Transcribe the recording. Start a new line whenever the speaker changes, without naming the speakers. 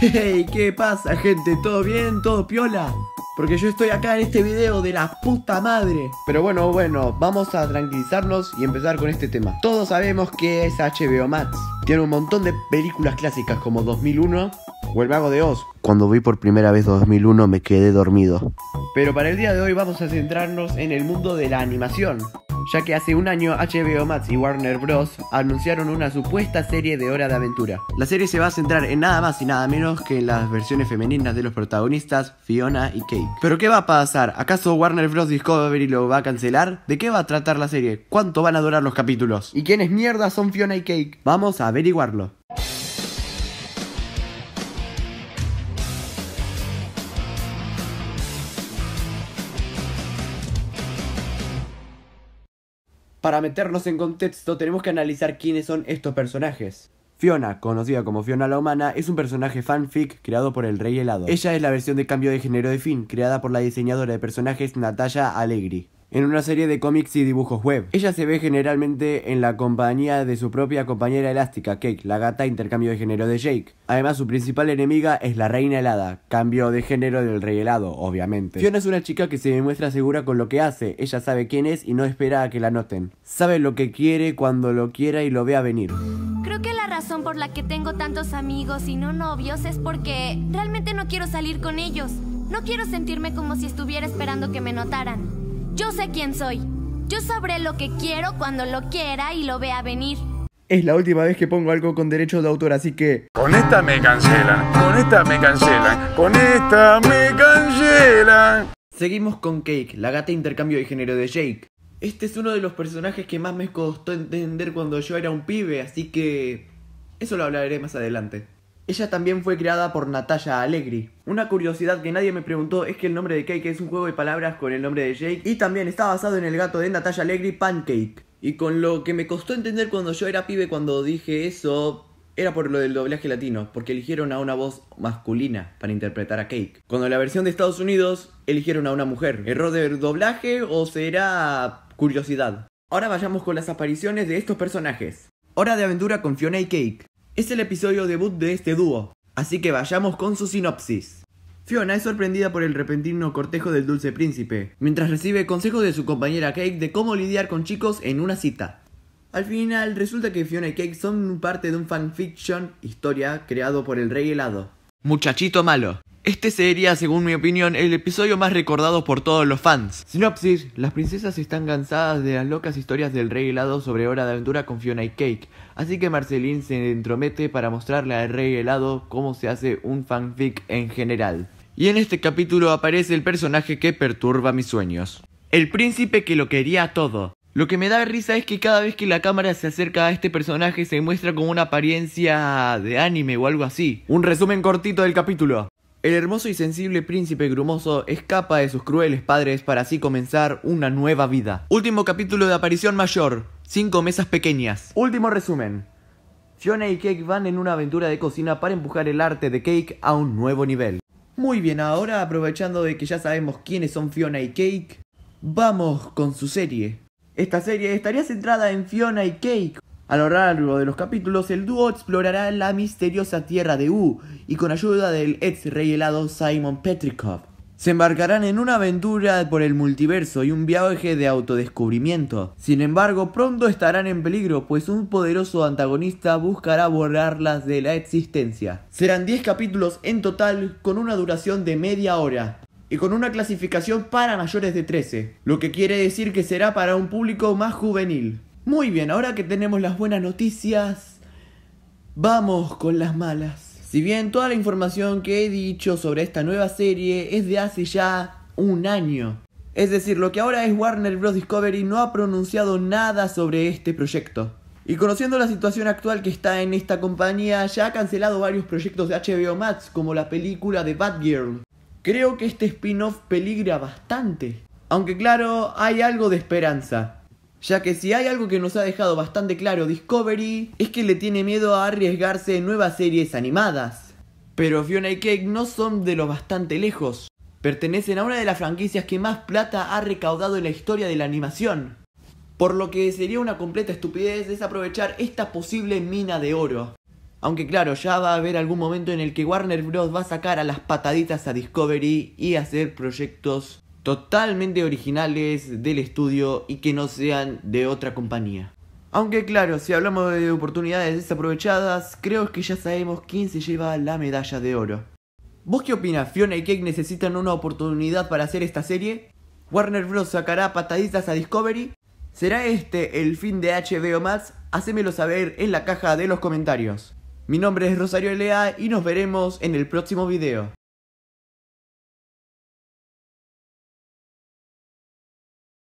Hey, ¿qué pasa gente? ¿Todo bien? ¿Todo piola? Porque yo estoy acá en este video de la puta madre. Pero bueno, bueno, vamos a tranquilizarnos y empezar con este tema. Todos sabemos que es HBO Max. Tiene un montón de películas clásicas como 2001 o El Mago de Oz. Cuando vi por primera vez 2001 me quedé dormido. Pero para el día de hoy vamos a centrarnos en el mundo de la animación ya que hace un año HBO Max y Warner Bros. anunciaron una supuesta serie de Hora de Aventura. La serie se va a centrar en nada más y nada menos que en las versiones femeninas de los protagonistas Fiona y Cake. ¿Pero qué va a pasar? ¿Acaso Warner Bros. Discovery lo va a cancelar? ¿De qué va a tratar la serie? ¿Cuánto van a durar los capítulos? ¿Y quiénes mierda son Fiona y Cake? Vamos a averiguarlo. Para meternos en contexto tenemos que analizar quiénes son estos personajes. Fiona, conocida como Fiona la Humana, es un personaje fanfic creado por el Rey Helado. Ella es la versión de cambio de género de Finn, creada por la diseñadora de personajes Natalia Allegri en una serie de cómics y dibujos web. Ella se ve generalmente en la compañía de su propia compañera elástica, Cake, la gata intercambio de género de Jake. Además, su principal enemiga es la reina helada, cambio de género del rey helado, obviamente. Fiona es una chica que se demuestra segura con lo que hace, ella sabe quién es y no espera a que la noten. Sabe lo que quiere cuando lo quiera y lo vea venir. Creo que la razón por la que tengo tantos amigos y no novios es porque realmente no quiero salir con ellos. No quiero sentirme como si estuviera esperando que me notaran. Yo sé quién soy. Yo sabré lo que quiero cuando lo quiera y lo vea venir. Es la última vez que pongo algo con derechos de autor, así que... Con esta me cancelan, con esta me cancelan, con esta me cancelan. Seguimos con Cake, la gata de intercambio de género de Jake. Este es uno de los personajes que más me costó entender cuando yo era un pibe, así que... Eso lo hablaré más adelante. Ella también fue creada por Natalia Alegri. Una curiosidad que nadie me preguntó es que el nombre de Cake es un juego de palabras con el nombre de Jake y también está basado en el gato de Natalia Alegri, Pancake. Y con lo que me costó entender cuando yo era pibe cuando dije eso, era por lo del doblaje latino, porque eligieron a una voz masculina para interpretar a Cake. Cuando la versión de Estados Unidos eligieron a una mujer. ¿Error del doblaje o será curiosidad? Ahora vayamos con las apariciones de estos personajes. Hora de aventura con Fiona y Cake. Es el episodio debut de este dúo, así que vayamos con su sinopsis. Fiona es sorprendida por el repentino cortejo del dulce príncipe, mientras recibe consejos de su compañera Cake de cómo lidiar con chicos en una cita. Al final resulta que Fiona y Cake son parte de un fanfiction historia creado por el rey helado. Muchachito malo, este sería, según mi opinión, el episodio más recordado por todos los fans. Sinopsis, las princesas están cansadas de las locas historias del rey helado sobre Hora de Aventura con Fiona y Cake, así que Marceline se entromete para mostrarle al rey helado cómo se hace un fanfic en general. Y en este capítulo aparece el personaje que perturba mis sueños. El príncipe que lo quería todo. Lo que me da risa es que cada vez que la cámara se acerca a este personaje se muestra con una apariencia de anime o algo así. Un resumen cortito del capítulo. El hermoso y sensible príncipe grumoso escapa de sus crueles padres para así comenzar una nueva vida. Último capítulo de aparición mayor. Cinco mesas pequeñas. Último resumen. Fiona y Cake van en una aventura de cocina para empujar el arte de Cake a un nuevo nivel. Muy bien, ahora aprovechando de que ya sabemos quiénes son Fiona y Cake, vamos con su serie. Esta serie estaría centrada en Fiona y Cake, a lo largo de los capítulos, el dúo explorará la misteriosa tierra de U y con ayuda del ex rey helado Simon Petrikov. Se embarcarán en una aventura por el multiverso y un viaje de autodescubrimiento. Sin embargo, pronto estarán en peligro, pues un poderoso antagonista buscará borrarlas de la existencia. Serán 10 capítulos en total, con una duración de media hora y con una clasificación para mayores de 13, lo que quiere decir que será para un público más juvenil. Muy bien, ahora que tenemos las buenas noticias, vamos con las malas. Si bien toda la información que he dicho sobre esta nueva serie es de hace ya un año. Es decir, lo que ahora es Warner Bros. Discovery no ha pronunciado nada sobre este proyecto. Y conociendo la situación actual que está en esta compañía, ya ha cancelado varios proyectos de HBO Max, como la película de Batgirl. Creo que este spin-off peligra bastante. Aunque claro, hay algo de esperanza. Ya que si hay algo que nos ha dejado bastante claro Discovery, es que le tiene miedo a arriesgarse en nuevas series animadas. Pero Fiona y Cake no son de lo bastante lejos. Pertenecen a una de las franquicias que más plata ha recaudado en la historia de la animación. Por lo que sería una completa estupidez desaprovechar esta posible mina de oro. Aunque claro, ya va a haber algún momento en el que Warner Bros. va a sacar a las pataditas a Discovery y hacer proyectos totalmente originales del estudio y que no sean de otra compañía. Aunque claro, si hablamos de oportunidades desaprovechadas, creo que ya sabemos quién se lleva la medalla de oro. ¿Vos qué opinas? ¿Fiona y Cake necesitan una oportunidad para hacer esta serie? ¿Warner Bros. sacará pataditas a Discovery? ¿Será este el fin de HBO Max? Hacémelo saber en la caja de los comentarios. Mi nombre es Rosario Lea y nos veremos en el próximo video.